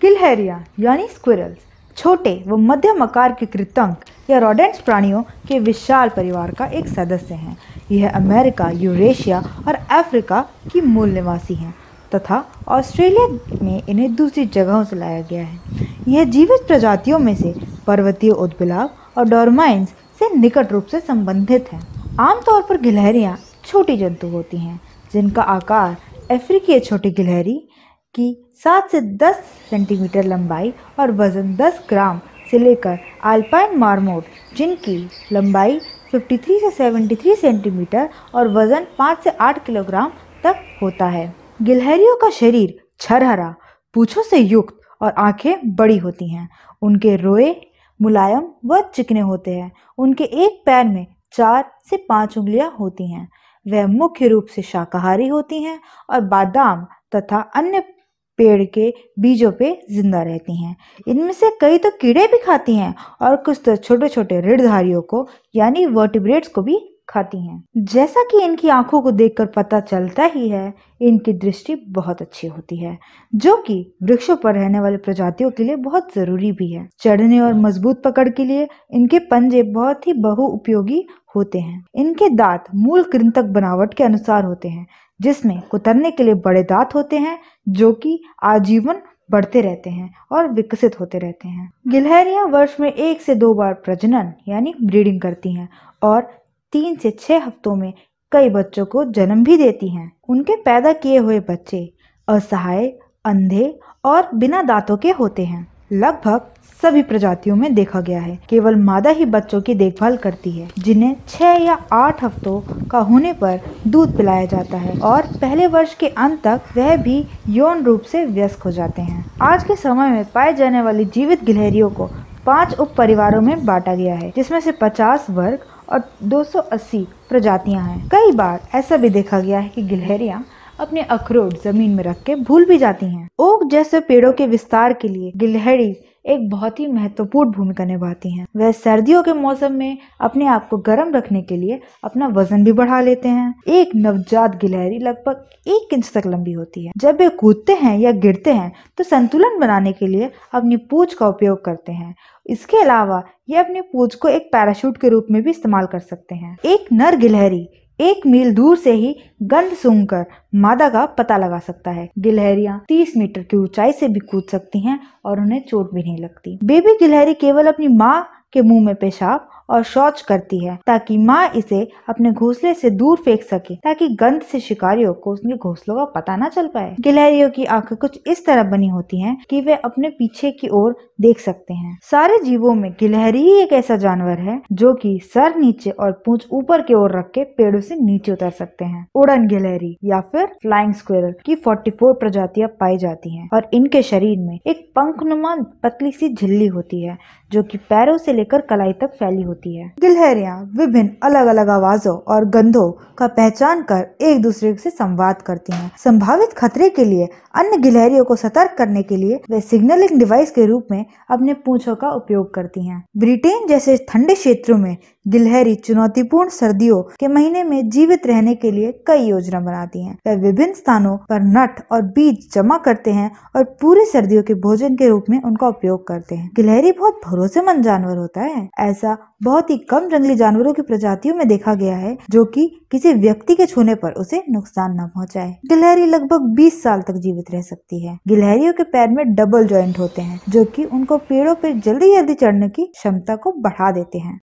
किलहरिया यानी स्क्विरल्स छोटे व मध्यम आकार के कृतंक या रोडेंट्स प्राणियों के विशाल परिवार का एक सदस्य हैं यह अमेरिका यूरेशिया और अफ्रीका की मूल निवासी हैं तथा ऑस्ट्रेलिया में इन्हें दूसरी जगहों से लाया गया है यह जीवित प्रजातियों में से पर्वतीय उद्बिलाव और डोरमाइंस से निकट रूप से संबंधित हैं आमतौर पर गिलहरियाँ छोटी जंतु होती हैं जिनका आकार अफ्रीकीय छोटी गिलहरी की 7 से 10 सेंटीमीटर लंबाई और वज़न 10 ग्राम से लेकर आल्पाइन मार्मोट जिनकी लंबाई 53 से 73 सेंटीमीटर और वज़न 5 से 8 किलोग्राम तक होता है गिलहरियों का शरीर छरहरा पूछों से युक्त और आंखें बड़ी होती हैं उनके रोए मुलायम व चिकने होते हैं उनके एक पैर में चार से पाँच उंगलियां होती हैं वह मुख्य रूप से शाकाहारी होती हैं और बादाम तथा अन्य पेड़ के बीजों पे जिंदा रहती हैं इनमें से कई तो कीड़े भी खाती हैं और कुछ तो छोटे छोटे ऋणधारियों को यानी वर्टिब्रेट्स को भी खाती हैं जैसा कि इनकी आंखों को देखकर पता चलता ही है इनकी दृष्टि बहुत अच्छी होती है जो कि वृक्षों पर रहने वाली प्रजातियों के लिए बहुत जरूरी भी है चढ़ने और मजबूत पकड़ के लिए इनके पंजे बहुत ही बहु उपयोगी होते हैं इनके दांत मूल कृंतक बनावट के अनुसार होते हैं जिसमें कुतरने के लिए बड़े दांत होते हैं जो कि आजीवन बढ़ते रहते हैं और विकसित होते रहते हैं गिलहरियां वर्ष में एक से दो बार प्रजनन यानी ब्रीडिंग करती हैं और तीन से छः हफ्तों में कई बच्चों को जन्म भी देती हैं उनके पैदा किए हुए बच्चे असहाय अंधे और बिना दांतों के होते हैं लगभग सभी प्रजातियों में देखा गया है केवल मादा ही बच्चों की देखभाल करती है जिन्हें छह या आठ हफ्तों का होने पर दूध पिलाया जाता है और पहले वर्ष के अंत तक वह भी यौन रूप से व्यस्क हो जाते हैं आज के समय में पाए जाने वाली जीवित गिलहरियों को पांच उप परिवारों में बांटा गया है जिसमें से पचास वर्ग और 280 प्रजातियां हैं कई बार ऐसा भी देखा गया है कि गिलहरियां अपने अखरोट जमीन में रख के भूल भी जाती हैं। ओक जैसे पेड़ों के विस्तार के लिए गिलहरी एक बहुत ही महत्वपूर्ण भूमिका निभाती हैं वह सर्दियों के मौसम में अपने आप को गर्म रखने के लिए अपना वजन भी बढ़ा लेते हैं एक नवजात गिलहरी लगभग एक इंच तक लंबी होती है जब वे कूदते हैं या गिरते हैं तो संतुलन बनाने के लिए अपनी पूछ का उपयोग करते हैं इसके अलावा ये अपनी पूछ को एक पैराशूट के रूप में भी इस्तेमाल कर सकते हैं एक नर गिलहरी एक मील दूर से ही गंध सूंघकर मादा का पता लगा सकता है गिलहरियां 30 मीटर की ऊंचाई से भी कूद सकती हैं और उन्हें चोट भी नहीं लगती बेबी गिलहरी केवल अपनी माँ के मुंह में पेशाब और शौच करती है ताकि माँ इसे अपने घोंसले से दूर फेंक सके ताकि गंध से शिकारियों को उसके घोंसलों का पता न चल पाए गिलहरियों की आंखें कुछ इस तरह बनी होती हैं कि वे अपने पीछे की ओर देख सकते हैं सारे जीवों में गिलहरी ही एक ऐसा जानवर है जो कि सर नीचे और पूंछ ऊपर की ओर रख के पेड़ों से नीचे उतर सकते हैं उड़न गिलहरी या फिर फ्लाइंग स्क्वेरल की 44 प्रजातियां पाई जाती हैं और इनके शरीर में एक पंखनुमा पतली सी झिल्ली होती है जो कि पैरों से लेकर कलाई तक फैली होती है होती है गिलहरियाँ विभिन्न अलग अलग आवाजों और गंधों का पहचान कर एक दूसरे से संवाद करती हैं। संभावित खतरे के लिए अन्य गिलहरियों को सतर्क करने के लिए वे सिग्नलिंग डिवाइस के रूप में अपने पूछो का उपयोग करती हैं। ब्रिटेन जैसे ठंडे क्षेत्रों में गिलहरी चुनौतीपूर्ण सर्दियों के महीने में जीवित रहने के लिए कई योजना बनाती है वह विभिन्न स्थानों पर नट और बीज जमा करते हैं और पूरे सर्दियों के भोजन के रूप में उनका उपयोग करते हैं गिलहरी बहुत भरोसेमंद जानवर होता है ऐसा बहुत ही कम जंगली जानवरों की प्रजातियों में देखा गया है जो कि किसी व्यक्ति के छूने पर उसे नुकसान न पहुंचाए गिलहरी लगभग 20 साल तक जीवित रह सकती है गिलहरियों के पैर में डबल जॉइंट होते हैं जो कि उनको पेड़ों पर जल्दी जल्दी चढ़ने की क्षमता को बढ़ा देते हैं